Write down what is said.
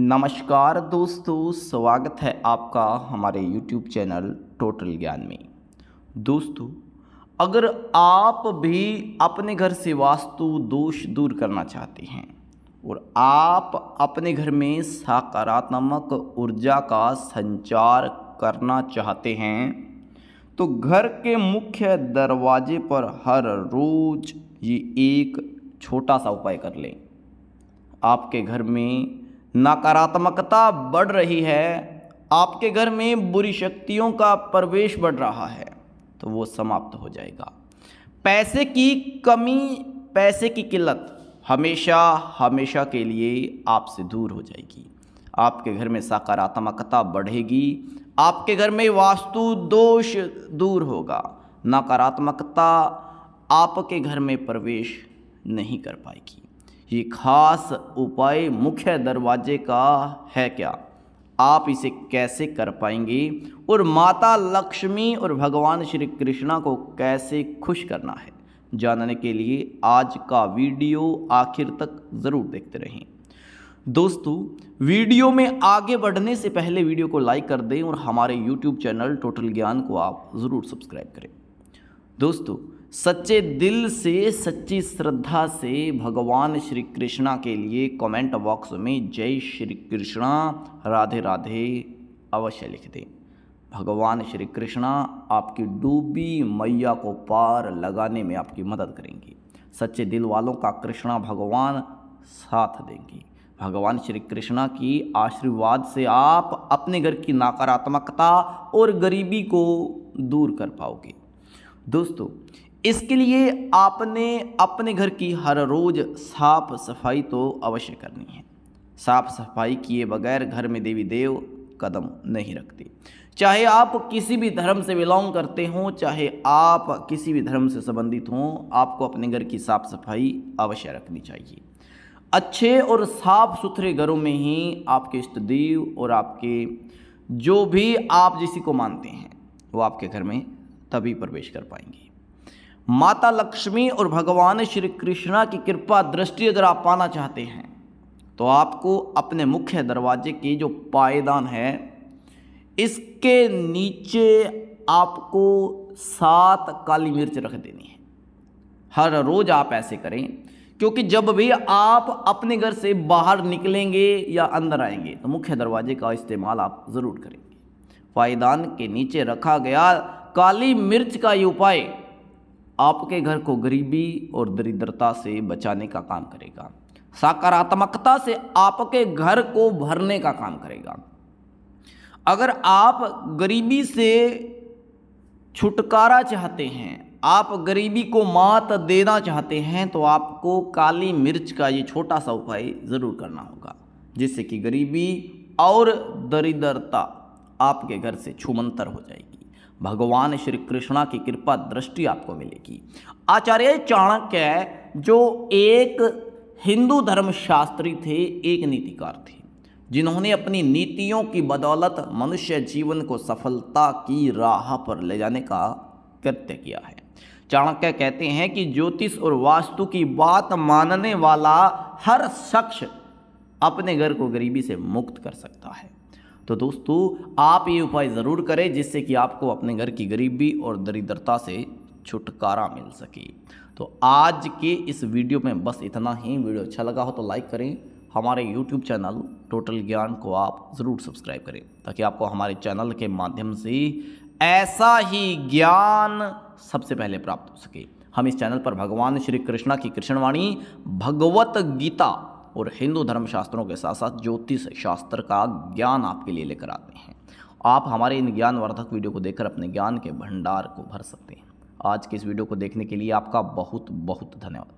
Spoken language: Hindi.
नमस्कार दोस्तों स्वागत है आपका हमारे YouTube चैनल टोटल ज्ञान में दोस्तों अगर आप भी अपने घर से वास्तु दोष दूर करना चाहते हैं और आप अपने घर में सकारात्मक ऊर्जा का संचार करना चाहते हैं तो घर के मुख्य दरवाजे पर हर रोज ये एक छोटा सा उपाय कर लें आपके घर में नकारात्मकता बढ़ रही है आपके घर में बुरी शक्तियों का प्रवेश बढ़ रहा है तो वो समाप्त हो जाएगा पैसे की कमी पैसे की किल्लत हमेशा हमेशा के लिए आपसे दूर हो जाएगी आपके घर में सकारात्मकता बढ़ेगी आपके घर में वास्तु दोष दूर होगा नकारात्मकता आपके घर में प्रवेश नहीं कर पाएगी ये खास उपाय मुख्य दरवाजे का है क्या आप इसे कैसे कर पाएंगी और माता लक्ष्मी और भगवान श्री कृष्णा को कैसे खुश करना है जानने के लिए आज का वीडियो आखिर तक ज़रूर देखते रहें दोस्तों वीडियो में आगे बढ़ने से पहले वीडियो को लाइक कर दें और हमारे यूट्यूब चैनल टोटल ज्ञान को आप ज़रूर सब्सक्राइब करें दोस्तों सच्चे दिल से सच्ची श्रद्धा से भगवान श्री कृष्णा के लिए कमेंट बॉक्स में जय श्री कृष्णा राधे राधे अवश्य लिख दें भगवान श्री कृष्णा आपकी डूबी मैया को पार लगाने में आपकी मदद करेंगे सच्चे दिल वालों का कृष्णा भगवान साथ देंगे भगवान श्री कृष्णा की आशीर्वाद से आप अपने घर की नकारात्मकता और गरीबी को दूर कर पाओगे दोस्तों इसके लिए आपने अपने घर की हर रोज़ साफ सफाई तो अवश्य करनी है साफ सफाई किए बगैर घर में देवी देव कदम नहीं रखते चाहे आप किसी भी धर्म से बिलोंग करते हों चाहे आप किसी भी धर्म से संबंधित हों आपको अपने घर की साफ सफाई अवश्य रखनी चाहिए अच्छे और साफ सुथरे घरों में ही आपके इष्ट देव और आपके जो भी आप जिसी को मानते हैं वो आपके घर में तभी प्रवेश कर पाएंगी माता लक्ष्मी और भगवान श्री कृष्णा की कृपा दृष्टि अगर आप पाना चाहते हैं तो आपको अपने मुख्य दरवाजे की जो पायदान है इसके नीचे आपको सात काली मिर्च रख देनी है हर रोज़ आप ऐसे करें क्योंकि जब भी आप अपने घर से बाहर निकलेंगे या अंदर आएंगे तो मुख्य दरवाजे का इस्तेमाल आप ज़रूर करेंगे पायदान के नीचे रखा गया काली मिर्च का ये उपाय आपके घर को गरीबी और दरिद्रता से बचाने का काम करेगा सकारात्मकता से आपके घर को भरने का काम करेगा अगर आप गरीबी से छुटकारा चाहते हैं आप गरीबी को मात देना चाहते हैं तो आपको काली मिर्च का ये छोटा सा उपाय ज़रूर करना होगा जिससे कि गरीबी और दरिद्रता आपके घर से छुमंतर हो जाएगी भगवान श्री कृष्णा की कृपा दृष्टि आपको मिलेगी आचार्य चाणक्य जो एक हिंदू धर्मशास्त्री थे एक नीतिकार थे जिन्होंने अपनी नीतियों की बदौलत मनुष्य जीवन को सफलता की राह पर ले जाने का कृत्य किया है चाणक्य कहते हैं कि ज्योतिष और वास्तु की बात मानने वाला हर शख्स अपने घर को गरीबी से मुक्त कर सकता है तो दोस्तों आप ये उपाय ज़रूर करें जिससे कि आपको अपने घर की गरीबी और दरिद्रता से छुटकारा मिल सके तो आज के इस वीडियो में बस इतना ही वीडियो अच्छा लगा हो तो लाइक करें हमारे YouTube चैनल टोटल ज्ञान को आप ज़रूर सब्सक्राइब करें ताकि आपको हमारे चैनल के माध्यम से ऐसा ही ज्ञान सबसे पहले प्राप्त हो सके हम इस चैनल पर भगवान श्री कृष्णा की कृष्णवाणी भगवत गीता और हिंदू धर्म शास्त्रों के साथ साथ ज्योतिष शास्त्र का ज्ञान आपके लिए लेकर आते हैं आप हमारे इन ज्ञानवर्धक वीडियो को देखकर अपने ज्ञान के भंडार को भर सकते हैं आज के इस वीडियो को देखने के लिए आपका बहुत बहुत धन्यवाद